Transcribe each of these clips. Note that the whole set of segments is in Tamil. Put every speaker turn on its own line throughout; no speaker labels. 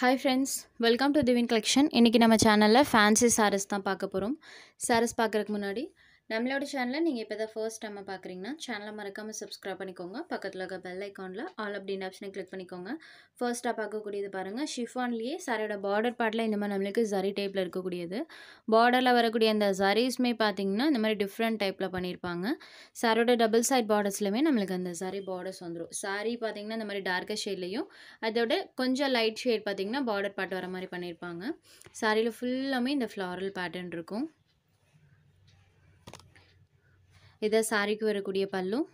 ஹாய் ஃப்ரெண்ட்ஸ் வெல்கம் டு திவின் கலெக்ஷன் இன்றைக்கி நம்ம சேனலில் ஃபேன்சி சாரஸ் தான் பார்க்க போகிறோம் சாரீஸ் பார்க்குறதுக்கு முன்னாடி நம்மளோட சேனலை நீங்கள் இப்போ தான் ஃபர்ஸ்ட் டைம் பார்க்குறீங்கன்னா சேனலை மறக்காமல் சப்ஸ்கிரைப் பண்ணிக்கோங்க பக்கத்தில் இருக்க பெல் ஐக்கானில் ஆல் அப்படின்னு ஆப்ஷனை கிளிக் பண்ணிக்கோங்க ஃபர்ஸ்ட்டாக பார்க்கக்கூடியது பாருங்கள் ஷிஃபான்லேயே சாரியோட பார்டர் பாட்டில் இந்த மாதிரி நம்மளுக்கு சரி டைப்பில் இருக்கக்கூடியது பார்டரில் வரக்கூடிய அந்த ஜரீஸ்மே பார்த்திங்கன்னா இந்த மாதிரி டிஃப்ரெண்ட் டைப்பில் பண்ணியிருப்பாங்க சாரோட டபுள் சைட் பார்டர்ஸ்லையுமே நம்மளுக்கு அந்த சாரி பார்டர்ஸ் வந்துடும் சாரி பார்த்திங்கன்னா இந்த மாதிரி டார்க்கர் ஷேட்லேயும் அதோட கொஞ்சம் லைட் ஷேட் பார்த்திங்கன்னா பார்டர் பாட்டு வர மாதிரி பண்ணியிருப்பாங்க சாரியில் ஃபுல்லாமே இந்த ஃப்ளாரல் பேட்டர்ன் இருக்கும் இது சாரிக்கு வரக்கூடிய பல்லும்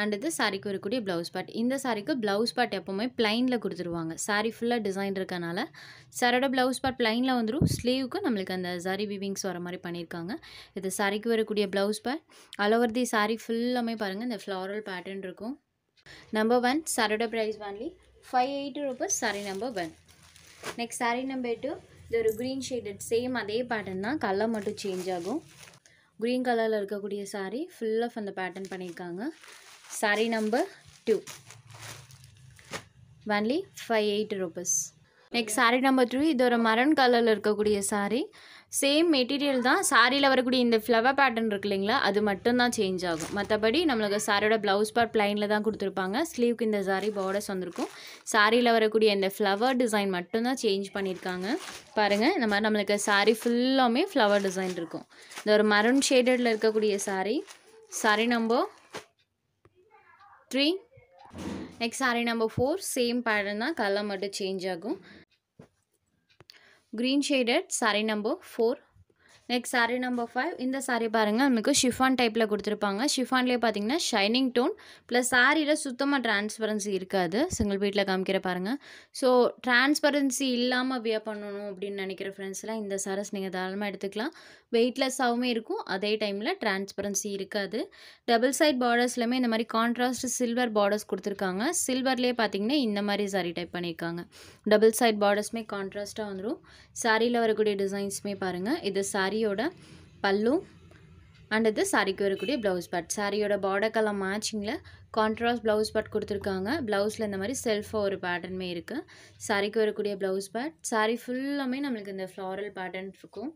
அண்ட் இது சாரிக்கு வரக்கூடிய ப்ளவுஸ் பாட் இந்த சாரிக்கு ப்ளவுஸ் பாட் எப்போவுமே பிளைனில் கொடுத்துருவாங்க சாரி ஃபுல்லாக டிசைன் இருக்கனால சாரோட ப்ளவுஸ் பாட் பிளைனில் வந்துடும் ஸ்லீவுக்கு நம்மளுக்கு அந்த சாரி விவிங்ஸ் வர மாதிரி பண்ணியிருக்காங்க இது சாரிக்கு வரக்கூடிய blouse part all over the sari ஃபுல்லாமே பாருங்கள் இந்த ஃப்ளாரல் பேட்டர்ன் இருக்கும் நம்பர் ஒன் சாரோட price only five eighty rupees sari number one next sari number two இது ஒரு க்ரீன் ஷேடட் சேம் அதே பேட்டர்ன் தான் கலர் மட்டும் சேஞ்ச் ஆகும் க்ரீன் கலரில் இருக்கக்கூடிய சாரீ ஃபுல் ஆஃப் அந்த பேட்டர்ன் பண்ணியிருக்காங்க sari number two only five eight rupees next sari number three இது ஒரு மரன் கலரில் இருக்கக்கூடிய சாரீ சேம் மெட்டீரியல் தான் சாரியில் வரக்கூடிய இந்த ஃப்ளவர் பேட்டர்ன் இருக்கு இல்லைங்களா அது மட்டும்தான் சேஞ்ச் ஆகும் மற்றபடி நம்மளுக்கு சாரியோட ப்ளவுஸ் பார்ட் ப்ளைனில் தான் கொடுத்துருப்பாங்க ஸ்லீவ்க்கு இந்த சாரி பார்டர்ஸ் வந்திருக்கும் சாரியில் வரக்கூடிய இந்த ஃப்ளவர் டிசைன் மட்டும்தான் சேஞ்ச் பண்ணியிருக்காங்க பாருங்கள் இந்த மாதிரி நம்மளுக்கு சாரி ஃபுல்லாமே ஃப்ளவர் டிசைன் இருக்கும் இந்த ஒரு மரன் ஷேடடில் இருக்கக்கூடிய sari sari number three next sari number four same pattern தான் கலர் மட்டும் சேஞ்ச் ஆகும் Green shaded sari number 4 next sari number five இந்த சாரீ பாருங்கள் நமக்கு ஷிஃபான் டைப்பில் கொடுத்துருப்பாங்க ஷிஃபான்லேயே பார்த்தீங்கன்னா ஷைனிங் டோன் ப்ளஸ் சாரியில் சுத்தமாக டிரான்ஸ்பரன்சி இருக்காது சிங்கிள் வீட்டில் காமிக்கிற பாருங்கள் ஸோ டிரான்ஸ்பரன்சி இல்லாமல் வியா பண்ணணும் அப்படின்னு நினைக்கிற ஃப்ரெண்ட்ஸ்லாம் இந்த சாரீஸ் நீங்கள் தாராளமாக எடுத்துக்கலாம் வெயிட்லெஸ்ஸாகவும் இருக்கும் அதே டைமில் டிரான்ஸ்பரன்சி இருக்காது டபுள் சைட் பார்டர்ஸ்லையுமே இந்த மாதிரி கான்ட்ராஸ்ட் சில்வர் பார்டர்ஸ் கொடுத்துருக்காங்க சில்வர்லேயே பார்த்தீங்கன்னா இந்த மாதிரி சாரீ டைப் பண்ணியிருக்காங்க டபுள் சைட் பார்டர்ஸ்மே கான்ட்ராஸ்ட்டாக வந்துடும் சாரியில் வரக்கூடிய டிசைன்ஸுமே பாருங்கள் இது சாரீ சாரியோட பல்லு அண்ட் இது சாரிக்கு வரக்கூடிய ப்ளவுஸ் பட் சாரியோட பார்டர் கலர் மேட்சிங்கில் கான்ட்ராஸ்ட் ப்ளவுஸ் பட் கொடுத்துருக்காங்க ப்ளவுஸில் இந்த மாதிரி செல்ஃபாக ஒரு பேட்டர்னுமே இருக்குது சாரிக்கு வரக்கூடிய ப்ளவுஸ் பட் சாரி ஃபுல்லாமே நம்மளுக்கு இந்த ஃப்ளாரல் பேட்டர்ன் இருக்கும்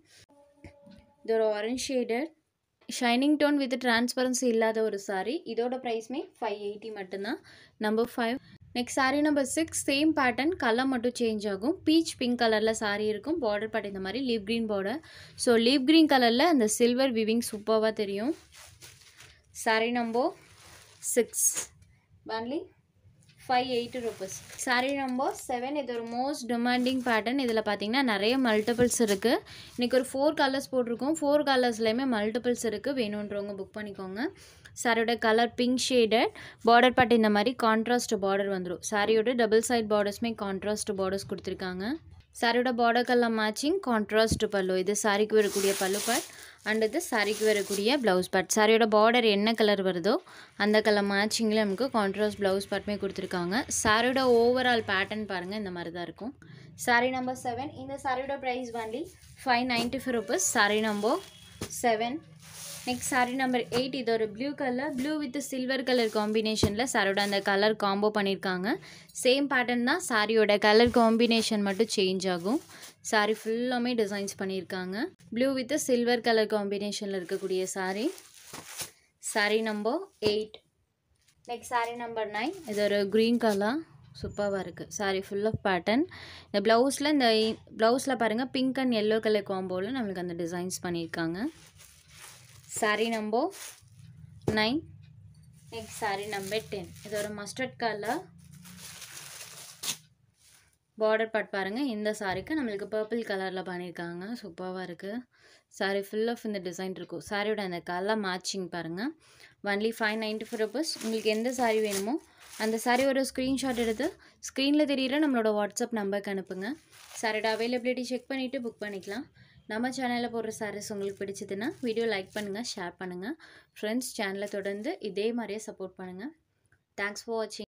இது ஒரு orange shaded shining tone with transparency இல்லாத ஒரு சாரீ இதோட ப்ரைஸ்மே ஃபைவ் எயிட்டி மட்டும்தான் number five next sari number six same pattern colour மட்டும் சேஞ்ச் ஆகும் பீச் பிங்க் கலரில் சாரீ இருக்கும் பார்டர் பாட்டு இந்த மாதிரி leaf green border so leaf green கலரில் அந்த சில்வர் விவிங் சூப்பராக தெரியும் sari number six only five eighty rupees sari number seven இது ஒரு மோஸ்ட் டிமாண்டிங் பேட்டர்ன் இதில் பார்த்தீங்கன்னா நிறைய மல்டிபிள்ஸ் இருக்குது இன்றைக்கி ஒரு ஃபோர் கலர்ஸ் போட்டிருக்கோம் ஃபோர் கலர்ஸ்லேயுமே மல்டிபிள்ஸ் இருக்குது வேணுன்றவங்க புக் பண்ணிக்கோங்க சாரியோட colour pink shaded border bit இந்த மாதிரி கான்ட்ராஸ்ட் பார்டர் வந்துடும் சாரியோட டபுள் சைட் பார்டர்ஸுமே கான்ட்ராஸ்ட் பார்டர்ஸ் கொடுத்துருக்காங்க சாரியோட பார்டர் கலர் மேட்சிங் கான்ட்ராஸ்ட் பல்லு இது சாரிக்கு வரக்கூடிய பல்லு பார்ட் அண்ட் இது சாரிக்கு வரக்கூடிய ப்ளவுஸ் பார்ட் சாரியோட பார்டர் என்ன கலர் வருதோ அந்த கலர் மேட்சிங்கில் நமக்கு கான்ட்ராஸ்ட் ப்ளவுஸ் பார்ட்டுமே கொடுத்துருக்காங்க சாரியோட ஓவரால் பேட்டர்ன் பாருங்கள் இந்த மாதிரி தான் இருக்கும் சாரி நம்பர் செவன் இந்த சாரியோட ப்ரைஸ் வண்டி five ninety five rupees sari number seven next sari number eight இது ஒரு blue colour blue with silver colour காம்பினேஷனில் சாரோட அந்த கலர் காம்போ பண்ணியிருக்காங்க சேம் பேட்டர்ன் தான் சாரியோட கலர் காம்பினேஷன் மட்டும் சேஞ்ச் ஆகும் சாரீ ஃபுல்லாமே டிசைன்ஸ் பண்ணியிருக்காங்க ப்ளூ வித் சில்வர் கலர் காம்பினேஷனில் இருக்கக்கூடிய sari sari number eight next sari number nine இது ஒரு க்ரீன் கலர் சூப்பராக இருக்குது சாரி ஃபுல் ஆஃப் பேட்டர்ன் இந்த ப்ளவுஸில் இந்த ப்ளவுஸில் பாருங்கள் பிங்க் அண்ட் எல்லோ கலர் காம்போவில் நம்மளுக்கு அந்த டிசைன்ஸ் பண்ணியிருக்காங்க sari number nine next sari number ten இது ஒரு மஸ்டர்ட் கலர் பார்டர் பட் பாருங்கள் இந்த சாரீக்கு நம்மளுக்கு பர்பிள் கலரில் பண்ணியிருக்காங்க சூப்பராக இருக்குது சாரீ ஃபுல் ஆஃப் இந்த டிசைன் இருக்கும் சாரியோட அந்த கலர் மேட்சிங் பாருங்கள் only five ninety four rupees உங்களுக்கு எந்த சாரீ வேணுமோ அந்த சாரீ ஒரு ஸ்க்ரீன்ஷாட் எடுத்து ஸ்க்ரீனில் தெரியிற நம்மளோட வாட்ஸ்அப் நம்பருக்கு அனுப்புங்க சாரியோட அவைலபிலிட்டி செக் பண்ணிவிட்டு புக் பண்ணிக்கலாம் நம்ம சேனலில் போடுற சாரீஸ் உங்களுக்கு பிடிச்சதுன்னா வீடியோ லைக் பண்ணுங்கள் ஷேர் பண்ணுங்கள் ஃப்ரெண்ட்ஸ் சேனலை தொடர்ந்து இதே மாதிரியே சப்போர்ட் பண்ணுங்கள் தேங்க்ஸ் ஃபார் வாட்சிங்